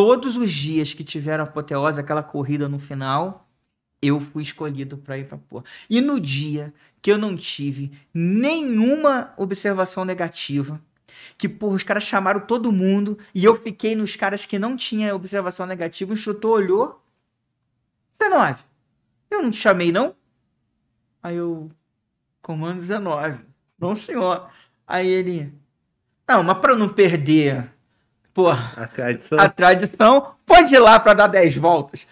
todos os dias que tiveram apoteose, aquela corrida no final, eu fui escolhido para ir para porra. E no dia que eu não tive nenhuma observação negativa, que porra, os caras chamaram todo mundo e eu fiquei nos caras que não tinha observação negativa, o instrutor olhou, 19. Eu não te chamei não? Aí eu comando 19. Não, senhor. Aí ele, não, mas para não perder Porra. A tradição. A tradição pode ir lá para dar 10 voltas.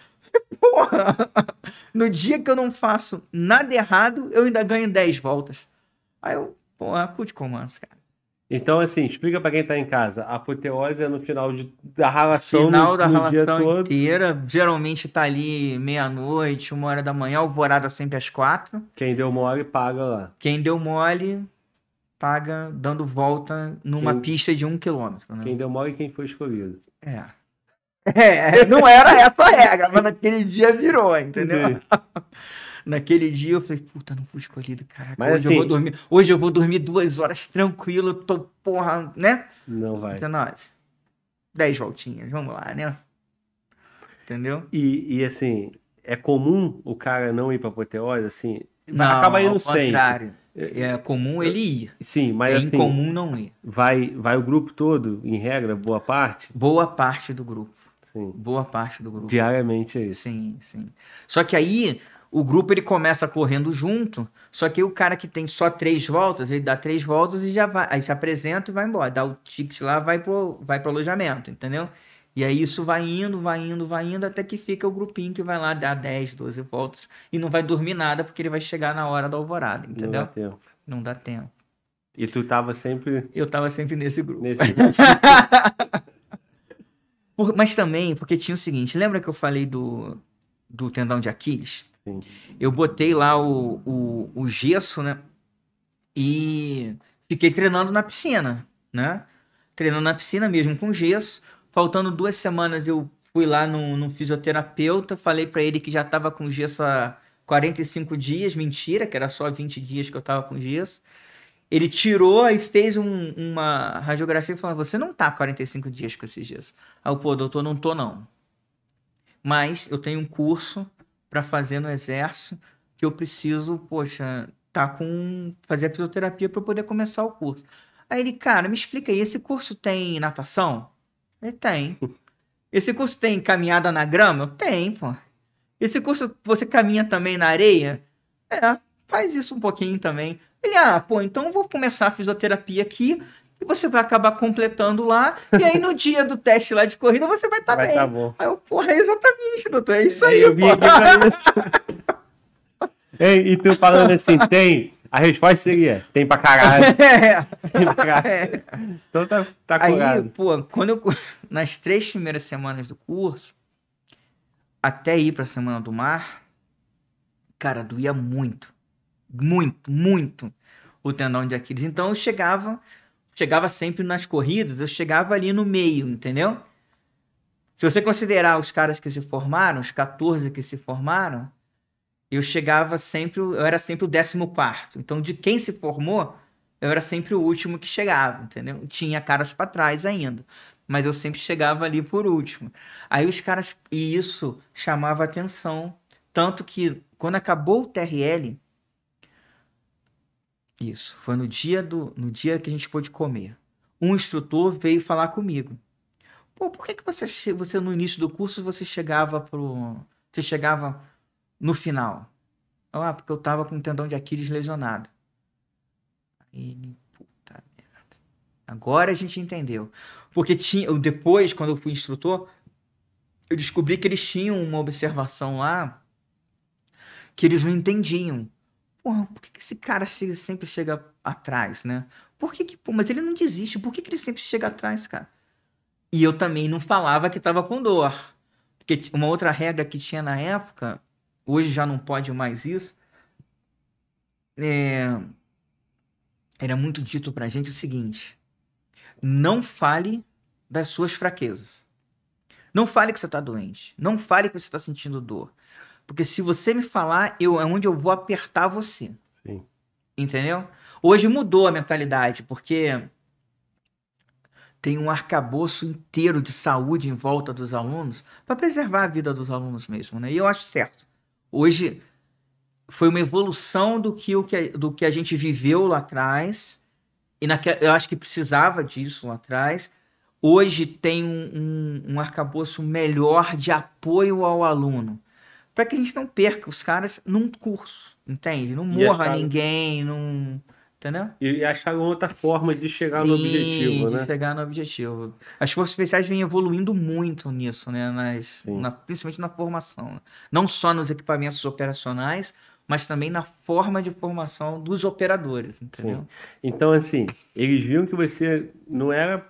Porra. No dia que eu não faço nada errado, eu ainda ganho 10 voltas. Aí eu, porra, com de cara. Então, assim, explica para quem tá em casa. A apoteose é no final de, da relação. Final no, da no relação inteira. Geralmente tá ali meia-noite, uma hora da manhã, alvorada sempre às quatro. Quem deu mole, paga lá. Quem deu mole, paga dando volta numa quem, pista de um quilômetro. Né? Quem deu mal e é quem foi escolhido. É. É, não era essa a regra, mas naquele dia virou, entendeu? Naquele dia eu falei, puta, não fui escolhido, caraca. Mas, hoje assim, eu vou assim dormir. Hoje eu vou dormir duas horas tranquilo, tô porra, né? Não vai. 19. Dez voltinhas, vamos lá, né? Entendeu? E, e assim, é comum o cara não ir pra apoteose, assim, não, acaba indo ao sempre. Contrário. É, é comum ele ir. Sim, mas é assim, incomum não ir. Vai, vai o grupo todo, em regra, boa parte? Boa parte do grupo. Sim. Boa parte do grupo. Diariamente é isso. Sim, sim. Só que aí o grupo ele começa correndo junto, só que o cara que tem só três voltas, ele dá três voltas e já vai, aí se apresenta e vai embora, dá o ticket lá, vai pro vai pro alojamento, entendeu? E aí isso vai indo, vai indo, vai indo, até que fica o grupinho que vai lá dar 10, 12 voltas e não vai dormir nada porque ele vai chegar na hora da alvorada, entendeu? Não dá tempo. Não dá tempo. E tu tava sempre. Eu tava sempre nesse grupo. Nesse grupo. mas também, porque tinha o seguinte, lembra que eu falei do, do tendão de Aquiles? Sim. Eu botei lá o, o, o gesso, né? E fiquei treinando na piscina, né? Treinando na piscina mesmo com gesso Faltando duas semanas, eu fui lá no, no fisioterapeuta, falei para ele que já tava com gesso há 45 dias, mentira, que era só 20 dias que eu tava com gesso. Ele tirou e fez um, uma radiografia e falou: Você não tá 45 dias com esse gesso. Aí eu, pô, doutor, não tô não. Mas eu tenho um curso para fazer no exército que eu preciso, poxa, tá com. fazer a fisioterapia para poder começar o curso. Aí ele, cara, me explica aí, esse curso tem natação? Ele é, tem. Esse curso tem caminhada na grama? Tem, pô. Esse curso você caminha também na areia? É, faz isso um pouquinho também. Ele, ah, pô, então vou começar a fisioterapia aqui e você vai acabar completando lá. E aí no dia do teste lá de corrida você vai estar tá bem. Tá bom. Aí eu, porra, é exatamente, doutor. É isso é, aí, é, eu vim porra. Ei, e tu falando assim, tem a resposta seria: tem pra caralho. É. Tem pra caralho. É. Então tá, tá Aí, curado. pô, quando eu. Nas três primeiras semanas do curso, até ir pra Semana do Mar, cara, doía muito. Muito, muito o tendão de Aquiles. Então eu chegava, chegava sempre nas corridas, eu chegava ali no meio, entendeu? Se você considerar os caras que se formaram, os 14 que se formaram, eu chegava sempre, eu era sempre o décimo quarto. Então, de quem se formou, eu era sempre o último que chegava, entendeu? Tinha caras para trás ainda, mas eu sempre chegava ali por último. Aí os caras, e isso chamava atenção, tanto que quando acabou o TRL, isso, foi no dia do, no dia que a gente pôde comer. Um instrutor veio falar comigo. Pô, por que que você, você no início do curso você chegava pro, você chegava no final? Ah, porque eu tava com o tendão de Aquiles lesionado. Aí, puta merda. Agora a gente entendeu. Porque tinha, depois, quando eu fui instrutor, eu descobri que eles tinham uma observação lá que eles não entendiam. Porra, por que, esse cara chega, sempre chega atrás, né? Por que que, pô, mas ele não desiste, por que que ele sempre chega atrás, cara? E eu também não falava que tava com dor. Porque uma outra regra que tinha na época Hoje já não pode mais isso. É... Era muito dito para a gente o seguinte: não fale das suas fraquezas. Não fale que você está doente. Não fale que você está sentindo dor. Porque se você me falar, eu, é onde eu vou apertar você. Sim. Entendeu? Hoje mudou a mentalidade, porque tem um arcabouço inteiro de saúde em volta dos alunos para preservar a vida dos alunos mesmo, né? E eu acho certo. Hoje foi uma evolução do que, o que, do que a gente viveu lá atrás. E naque, eu acho que precisava disso lá atrás. Hoje tem um, um, um arcabouço melhor de apoio ao aluno. Para que a gente não perca os caras num curso, entende? Não é morra ninguém, não. Num entendeu? E acharam outra forma de chegar Sim, no objetivo, de né? chegar no objetivo. As forças especiais vêm evoluindo muito nisso, né? Nas, na, principalmente na formação. Né? Não só nos equipamentos operacionais, mas também na forma de formação dos operadores, entendeu? Sim. Então, assim, eles viram que você não era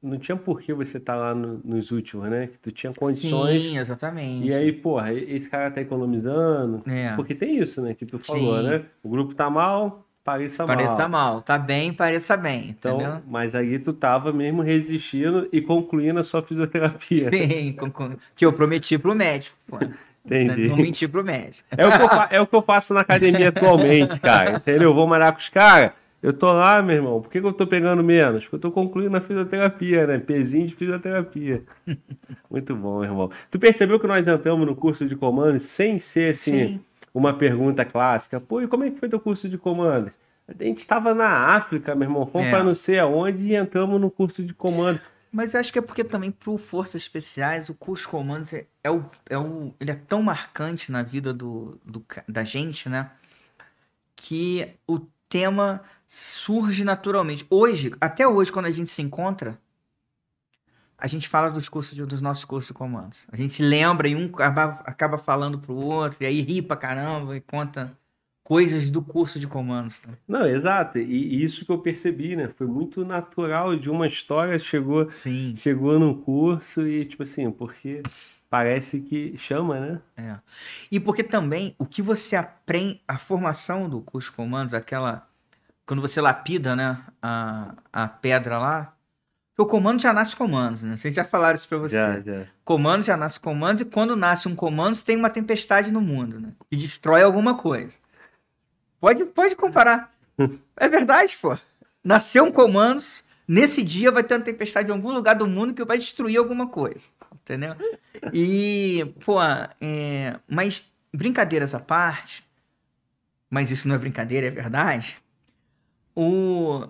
não tinha por que você estar tá lá no, nos últimos, né? Que tu tinha condições. Sim, exatamente. E aí, porra, esse cara tá economizando. É. Porque tem isso, né? Que tu falou, Sim. né? O grupo tá mal, pareça, pareça mal. Pareça mal. Tá bem, pareça bem. Então, entendeu? mas aí tu tava mesmo resistindo e concluindo a sua fisioterapia. Sim, que eu prometi pro médico. Pô. Entendi. Não menti pro médico. É o, que eu, é o que eu faço na academia atualmente, cara. Entendeu? Eu vou malhar com os caras. Eu tô lá, meu irmão. Por que, que, eu tô pegando menos? Porque eu tô concluindo a fisioterapia, né? Pezinho de fisioterapia. Muito bom, meu irmão. Tu percebeu que nós entramos no curso de comando sem ser assim. Sim uma pergunta clássica. Pô, e como é que foi teu curso de comandos? A gente estava na África, meu irmão, fomos é. para não sei aonde e entramos no curso de comando. Mas acho que é porque também para Forças Especiais, o curso de comandos é, é, o, é o, ele é tão marcante na vida do, do, da gente, né? Que o tema surge naturalmente. Hoje, até hoje, quando a gente se encontra, a gente fala dos cursos de, dos nossos cursos de comandos. A gente lembra e um acaba, acaba falando pro outro, e aí ri pra caramba e conta coisas do curso de comandos. Né? Não, exato. E, e, isso que eu percebi, né? Foi muito natural de uma história chegou, Sim. chegou no curso e tipo assim, porque parece que chama, né? É. E porque também o que você aprende, a formação do curso de comandos, aquela quando você lapida, né, a, a pedra lá, o comando já nasce comandos, né? Vocês já falaram isso para você. Comandos já. Comando já nasce comandos, e quando nasce um comando, tem uma tempestade no mundo, né? Que destrói alguma coisa. Pode, pode comparar. é verdade, pô. Nasceu um comandos, nesse dia vai ter uma tempestade em algum lugar do mundo que vai destruir alguma coisa. Entendeu? E, pô, é... mas brincadeiras à parte, mas isso não é brincadeira, é verdade. O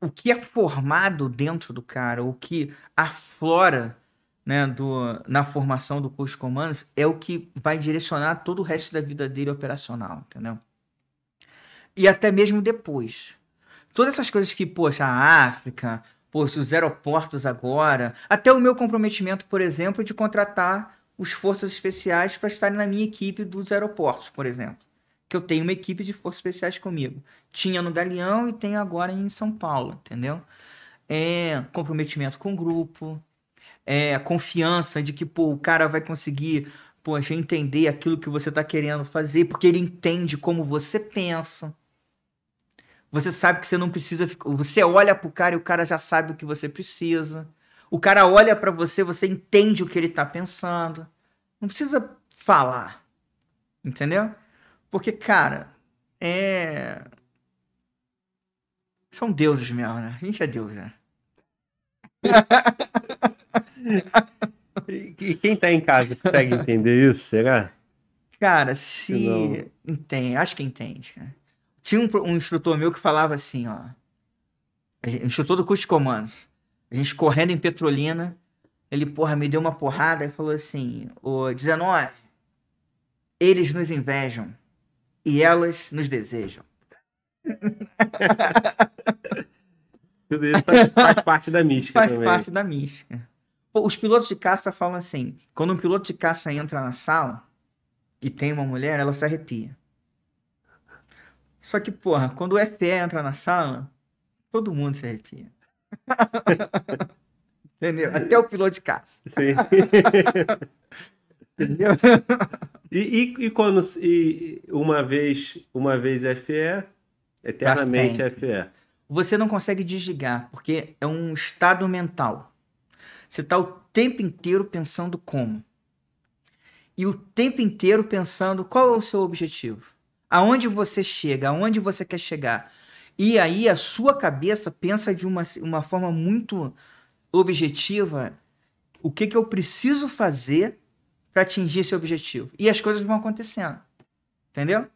o que é formado dentro do cara, o que aflora né, do, na formação do curso de comandos é o que vai direcionar todo o resto da vida dele operacional, entendeu? E até mesmo depois. Todas essas coisas que, poxa, a África, poxa, os aeroportos agora, até o meu comprometimento, por exemplo, de contratar os forças especiais para estarem na minha equipe dos aeroportos, por exemplo que eu tenho uma equipe de forças especiais comigo. Tinha no Galeão e tem agora em São Paulo, entendeu? É comprometimento com o grupo, é confiança de que pô, o cara vai conseguir poxa, entender aquilo que você está querendo fazer, porque ele entende como você pensa. Você sabe que você não precisa. Você olha para o cara e o cara já sabe o que você precisa. O cara olha para você, você entende o que ele está pensando. Não precisa falar. Entendeu? Porque, cara, é. São deuses mesmo, né? A gente é deus, né? e quem tá em casa consegue entender isso, será? Cara, se. Entende, acho que entende, cara. Tinha um, um, instrutor meu que falava assim, ó. Instrutor do curso de comandos. A gente correndo em Petrolina. Ele, porra, me deu uma porrada e falou assim: Ô, 19, eles nos invejam e elas nos desejam. Tudo isso faz, faz parte da mística. Faz também. parte da mística. Pô, os pilotos de caça falam assim: quando um piloto de caça entra na sala e tem uma mulher, ela se arrepia. Só que, porra, quando o FPE entra na sala, todo mundo se arrepia. Entendeu? Até o piloto de caça. Sim. Entendeu? E, e, e, quando e uma vez uma vez é FÉ eternamente é FÉ Você não consegue desligar, porque é um estado mental. Você está o tempo inteiro pensando como. E o tempo inteiro pensando qual é o seu objetivo. Aonde você chega, aonde você quer chegar. E aí a sua cabeça pensa de uma, uma forma muito objetiva o que, que eu preciso fazer para atingir esse objetivo. E as coisas vão acontecendo. Entendeu?